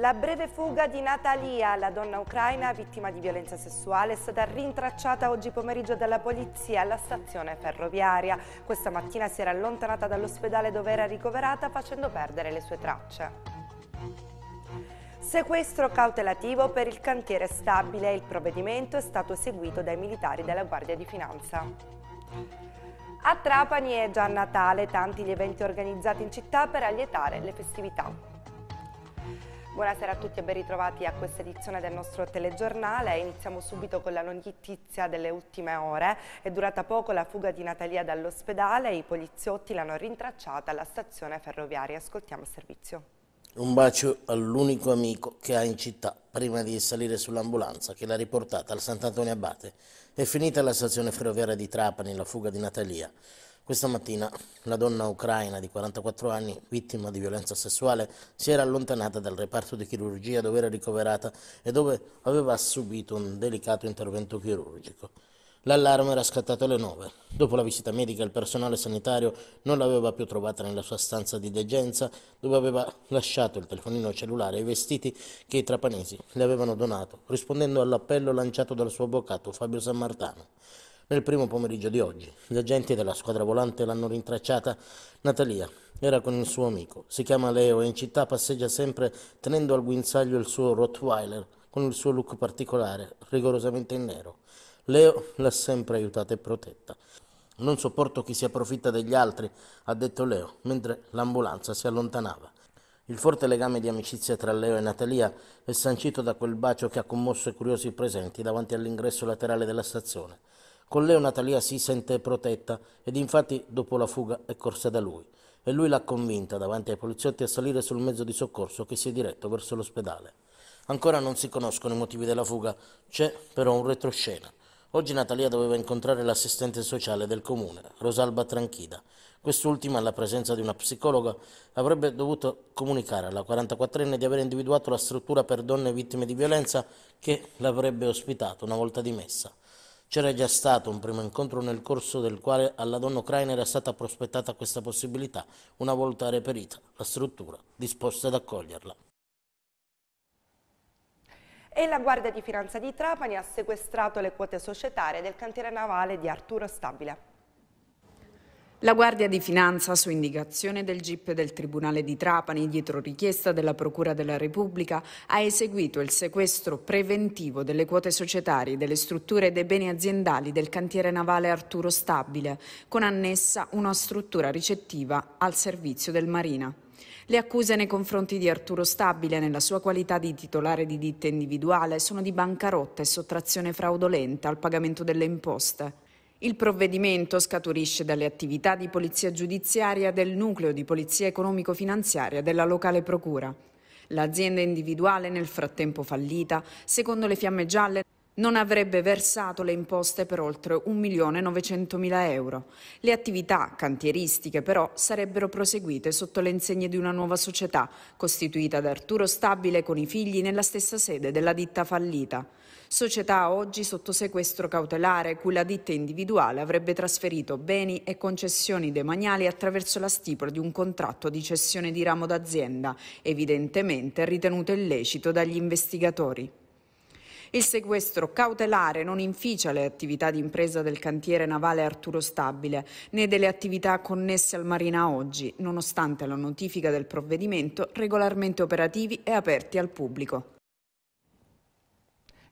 La breve fuga di Natalia, la donna ucraina vittima di violenza sessuale, è stata rintracciata oggi pomeriggio dalla polizia alla stazione ferroviaria. Questa mattina si era allontanata dall'ospedale dove era ricoverata facendo perdere le sue tracce. Sequestro cautelativo per il cantiere stabile. Il provvedimento è stato eseguito dai militari della Guardia di Finanza. A Trapani è già Natale, tanti gli eventi organizzati in città per allietare le festività. Buonasera a tutti e ben ritrovati a questa edizione del nostro telegiornale. Iniziamo subito con la notizia delle ultime ore. È durata poco la fuga di Natalia dall'ospedale, e i poliziotti l'hanno rintracciata alla stazione ferroviaria. Ascoltiamo il servizio. Un bacio all'unico amico che ha in città prima di salire sull'ambulanza che l'ha riportata al Sant'Antonio Abate. È finita la stazione ferroviaria di Trapani la fuga di Natalia. Questa mattina la donna ucraina di 44 anni, vittima di violenza sessuale, si era allontanata dal reparto di chirurgia dove era ricoverata e dove aveva subito un delicato intervento chirurgico. L'allarme era scattato alle 9. Dopo la visita medica il personale sanitario non l'aveva più trovata nella sua stanza di degenza dove aveva lasciato il telefonino cellulare e i vestiti che i trapanesi le avevano donato, rispondendo all'appello lanciato dal suo avvocato Fabio San Martano nel primo pomeriggio di oggi. Gli agenti della squadra volante l'hanno rintracciata. Natalia era con il suo amico. Si chiama Leo e in città passeggia sempre tenendo al guinzaglio il suo Rottweiler con il suo look particolare, rigorosamente in nero. Leo l'ha sempre aiutata e protetta. Non sopporto chi si approfitta degli altri, ha detto Leo, mentre l'ambulanza si allontanava. Il forte legame di amicizia tra Leo e Natalia è sancito da quel bacio che ha commosso i curiosi presenti davanti all'ingresso laterale della stazione. Con lei Natalia si sente protetta ed infatti dopo la fuga è corsa da lui e lui l'ha convinta davanti ai poliziotti a salire sul mezzo di soccorso che si è diretto verso l'ospedale. Ancora non si conoscono i motivi della fuga, c'è però un retroscena. Oggi Natalia doveva incontrare l'assistente sociale del comune, Rosalba Tranchida. Quest'ultima, alla presenza di una psicologa, avrebbe dovuto comunicare alla 44enne di aver individuato la struttura per donne vittime di violenza che l'avrebbe ospitato una volta dimessa. C'era già stato un primo incontro nel corso del quale alla donna ucraina era stata prospettata questa possibilità, una volta reperita la struttura disposta ad accoglierla. E la Guardia di Finanza di Trapani ha sequestrato le quote societarie del cantiere navale di Arturo Stabile. La Guardia di Finanza, su indicazione del GIP del Tribunale di Trapani, dietro richiesta della Procura della Repubblica, ha eseguito il sequestro preventivo delle quote societarie, delle strutture e dei beni aziendali del cantiere navale Arturo Stabile, con annessa una struttura ricettiva al servizio del Marina. Le accuse nei confronti di Arturo Stabile nella sua qualità di titolare di ditta individuale sono di bancarotta e sottrazione fraudolenta al pagamento delle imposte. Il provvedimento scaturisce dalle attività di polizia giudiziaria del nucleo di polizia economico-finanziaria della locale procura. L'azienda individuale, nel frattempo fallita, secondo le fiamme gialle, non avrebbe versato le imposte per oltre 1.900.000 euro. Le attività cantieristiche però sarebbero proseguite sotto le insegne di una nuova società, costituita da Arturo Stabile con i figli nella stessa sede della ditta fallita società oggi sotto sequestro cautelare cui la ditta individuale avrebbe trasferito beni e concessioni demaniali attraverso la stipula di un contratto di cessione di ramo d'azienda, evidentemente ritenuto illecito dagli investigatori. Il sequestro cautelare non inficia le attività di impresa del cantiere navale Arturo Stabile né delle attività connesse al Marina oggi, nonostante la notifica del provvedimento regolarmente operativi e aperti al pubblico.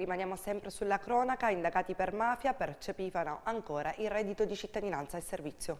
Rimaniamo sempre sulla cronaca, indagati per mafia percepivano ancora il reddito di cittadinanza e servizio.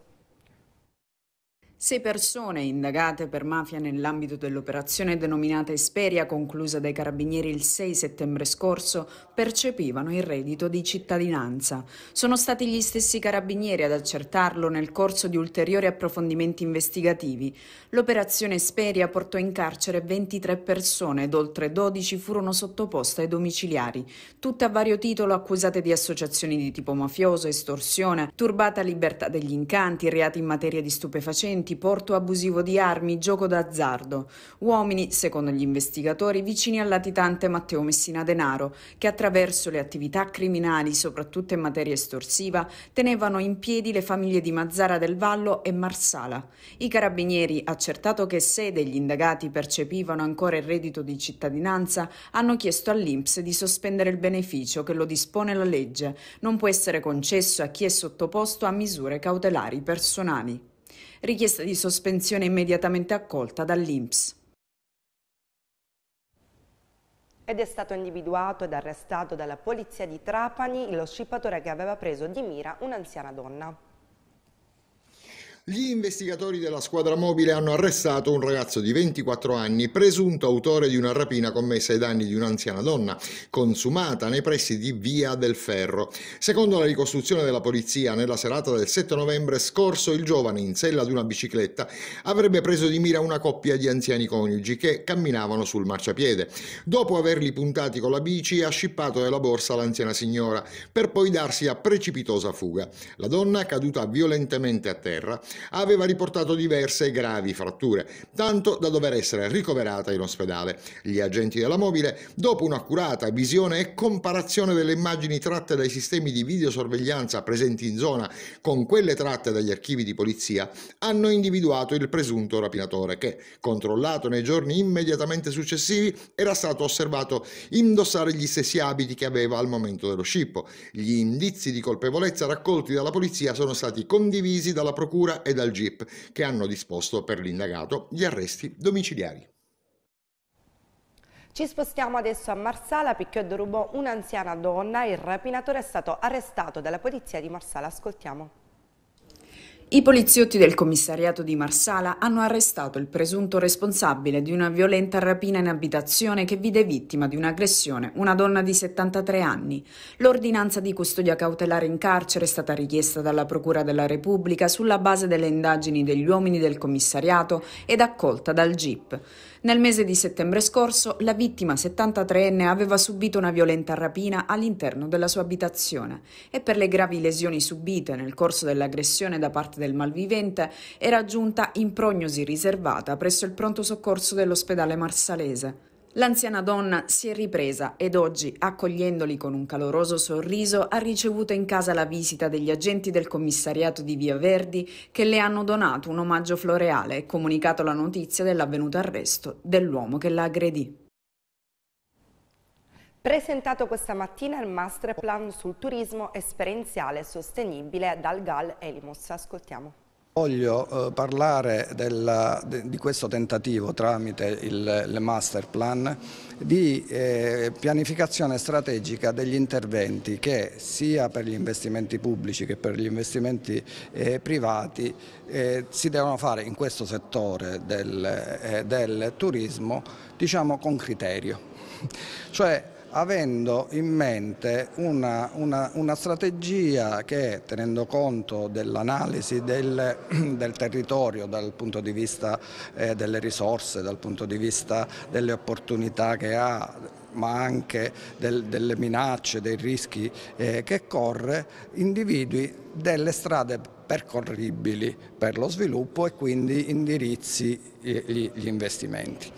Sei persone indagate per mafia nell'ambito dell'operazione denominata Esperia conclusa dai carabinieri il 6 settembre scorso percepivano il reddito di cittadinanza. Sono stati gli stessi carabinieri ad accertarlo nel corso di ulteriori approfondimenti investigativi. L'operazione Esperia portò in carcere 23 persone ed oltre 12 furono sottoposte ai domiciliari, tutte a vario titolo accusate di associazioni di tipo mafioso, estorsione, turbata libertà degli incanti, reati in materia di stupefacenti, reati, porto abusivo di armi, gioco d'azzardo. Uomini, secondo gli investigatori, vicini al latitante Matteo Messina Denaro, che attraverso le attività criminali, soprattutto in materia estorsiva, tenevano in piedi le famiglie di Mazzara del Vallo e Marsala. I carabinieri, accertato che sei degli indagati percepivano ancora il reddito di cittadinanza, hanno chiesto all'Inps di sospendere il beneficio che lo dispone la legge. Non può essere concesso a chi è sottoposto a misure cautelari personali richiesta di sospensione immediatamente accolta dall'Inps. Ed è stato individuato ed arrestato dalla polizia di Trapani lo scippatore che aveva preso di mira un'anziana donna. Gli investigatori della squadra mobile hanno arrestato un ragazzo di 24 anni, presunto autore di una rapina commessa ai danni di un'anziana donna, consumata nei pressi di Via del Ferro. Secondo la ricostruzione della polizia, nella serata del 7 novembre scorso il giovane, in sella ad una bicicletta, avrebbe preso di mira una coppia di anziani coniugi che camminavano sul marciapiede. Dopo averli puntati con la bici, ha scippato della borsa l'anziana signora, per poi darsi a precipitosa fuga. La donna, caduta violentemente a terra, aveva riportato diverse gravi fratture, tanto da dover essere ricoverata in ospedale. Gli agenti della mobile, dopo un'accurata visione e comparazione delle immagini tratte dai sistemi di videosorveglianza presenti in zona con quelle tratte dagli archivi di polizia, hanno individuato il presunto rapinatore che, controllato nei giorni immediatamente successivi, era stato osservato indossare gli stessi abiti che aveva al momento dello scippo. Gli indizi di colpevolezza raccolti dalla polizia sono stati condivisi dalla procura e dal GIP, che hanno disposto per l'indagato gli arresti domiciliari. Ci spostiamo adesso a Marsala, picchiò e rubò un'anziana donna, il rapinatore è stato arrestato dalla polizia di Marsala, ascoltiamo. I poliziotti del commissariato di Marsala hanno arrestato il presunto responsabile di una violenta rapina in abitazione che vide vittima di un'aggressione una donna di 73 anni. L'ordinanza di custodia cautelare in carcere è stata richiesta dalla Procura della Repubblica sulla base delle indagini degli uomini del commissariato ed accolta dal GIP. Nel mese di settembre scorso la vittima 73enne aveva subito una violenta rapina all'interno della sua abitazione e per le gravi lesioni subite nel corso dell'aggressione da parte del malvivente era giunta in prognosi riservata presso il pronto soccorso dell'ospedale marsalese. L'anziana donna si è ripresa ed oggi, accogliendoli con un caloroso sorriso, ha ricevuto in casa la visita degli agenti del commissariato di Via Verdi che le hanno donato un omaggio floreale e comunicato la notizia dell'avvenuto arresto dell'uomo che la aggredì. Presentato questa mattina il master plan sul turismo esperienziale sostenibile dal GAL Elimus. Ascoltiamo. Voglio eh, parlare della, de, di questo tentativo tramite il, il master plan di eh, pianificazione strategica degli interventi che sia per gli investimenti pubblici che per gli investimenti eh, privati eh, si devono fare in questo settore del, eh, del turismo diciamo con criterio. cioè, avendo in mente una, una, una strategia che, tenendo conto dell'analisi del, del, territorio dal punto di vista eh, delle risorse, dal punto di vista delle opportunità che ha, ma anche del, delle minacce, dei rischi eh, che corre, individui delle strade percorribili per lo sviluppo e quindi indirizzi gli, gli investimenti.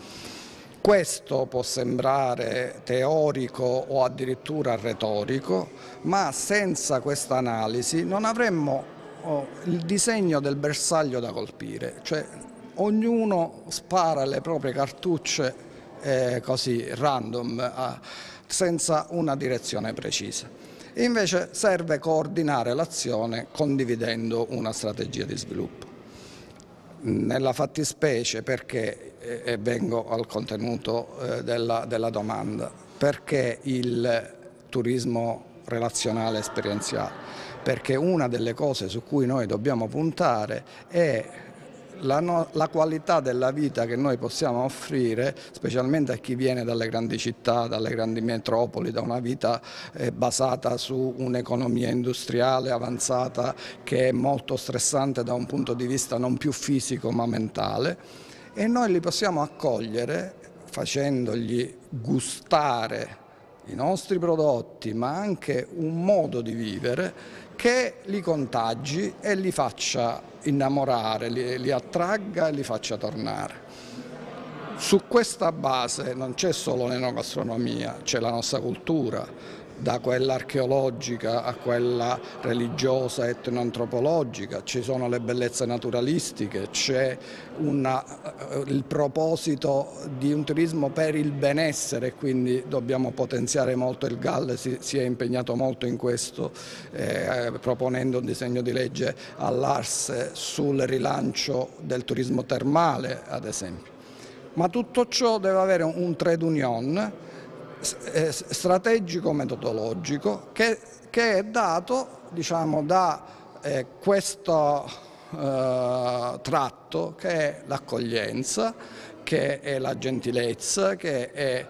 Questo può sembrare teorico o addirittura retorico, ma senza questa analisi non avremmo oh, il disegno del bersaglio da colpire, cioè ognuno spara le proprie cartucce eh, così random, eh, senza una direzione precisa. Invece serve coordinare l'azione condividendo una strategia di sviluppo nella fattispecie perché, eh, e vengo al contenuto eh, della, della domanda, perché il turismo relazionale esperienziale? Perché una delle cose su cui noi dobbiamo puntare è la, no, la, qualità della vita che noi possiamo offrire, specialmente a chi viene dalle grandi città, dalle grandi metropoli, da una vita eh, basata su un'economia industriale avanzata che è molto stressante da un punto di vista non più fisico ma mentale e noi li possiamo accogliere facendogli gustare i nostri prodotti ma anche un modo di vivere che li contagi e li faccia innamorare, li, li attragga e li faccia tornare. Su questa base non c'è solo l'enogastronomia, c'è la nostra cultura, da quella archeologica a quella religiosa, etnoantropologica, ci sono le bellezze naturalistiche, c'è eh, il proposito di un turismo per il benessere, quindi dobbiamo potenziare molto il GAL, si, si è impegnato molto in questo eh, eh proponendo un disegno di legge all'Arse sul rilancio del turismo termale ad esempio. Ma tutto ciò deve avere un trade union eh, strategico-metodologico che, che, è dato diciamo, da eh, questo eh, tratto che è l'accoglienza, che è la gentilezza, che è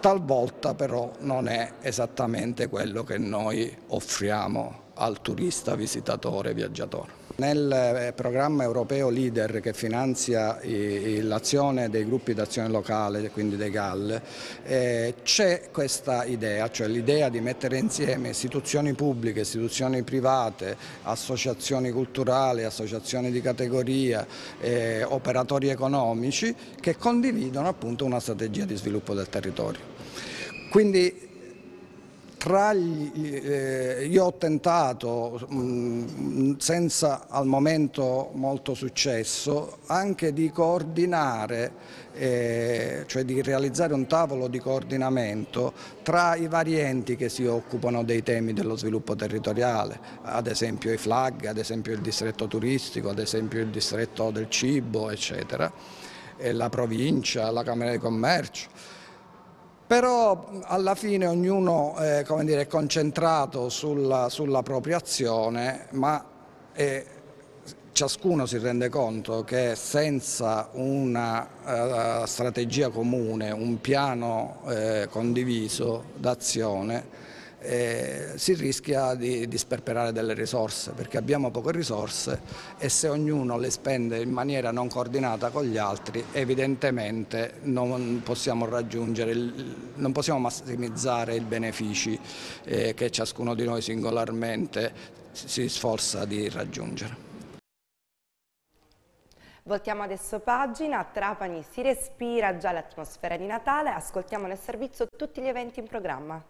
talvolta però non è esattamente quello che noi offriamo al turista, visitatore, viaggiatore. Nel eh, programma europeo Leader che finanzia l'azione dei gruppi d'azione locale, quindi dei GAL, eh, c'è questa idea, cioè l'idea di mettere insieme istituzioni pubbliche, istituzioni private, associazioni culturali, associazioni di categoria, eh, operatori economici che condividono appunto una strategia di sviluppo del territorio. Quindi gli, eh, io ho tentato, mh, mm, senza al momento molto successo, anche di coordinare, eh, cioè di realizzare un tavolo di coordinamento tra i vari enti che si occupano dei temi dello sviluppo territoriale, ad esempio i FLAG, ad esempio il distretto turistico, ad esempio il distretto del cibo, eccetera, la provincia, la Camera di Commercio però alla fine ognuno eh, dire, è concentrato sulla, sulla propria azione, ma eh, ciascuno si rende conto che senza una eh, strategia comune, un piano eh, condiviso d'azione, eh, si rischia di, di sperperare delle risorse perché abbiamo poche risorse e se ognuno le spende in maniera non coordinata con gli altri evidentemente non possiamo raggiungere, il, non possiamo massimizzare i benefici eh, che ciascuno di noi singolarmente si sforza di raggiungere. Voltiamo adesso pagina, a Trapani si respira già l'atmosfera di Natale, ascoltiamo nel servizio tutti gli eventi in programma.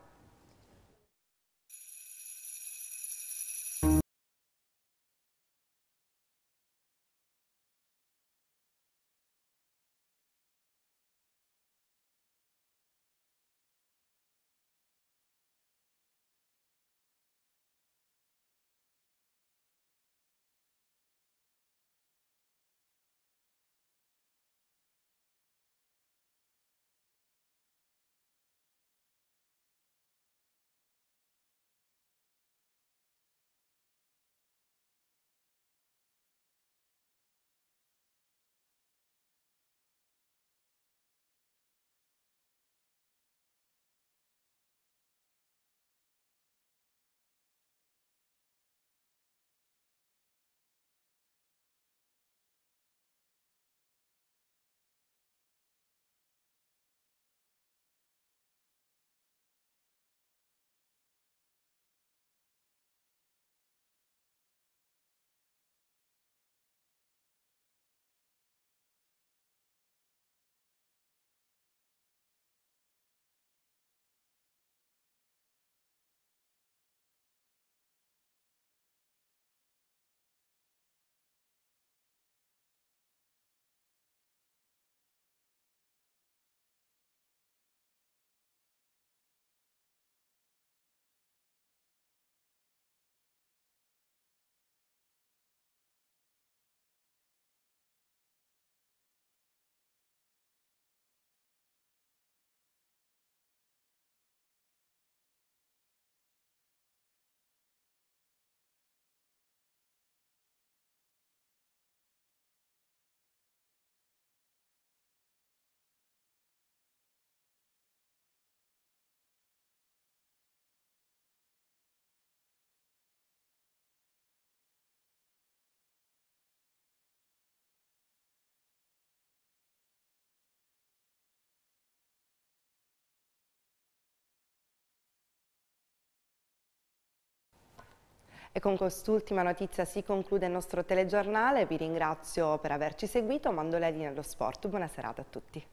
E con quest'ultima notizia si conclude il nostro telegiornale, vi ringrazio per averci seguito, mando le Ledi nello sport, buona serata a tutti.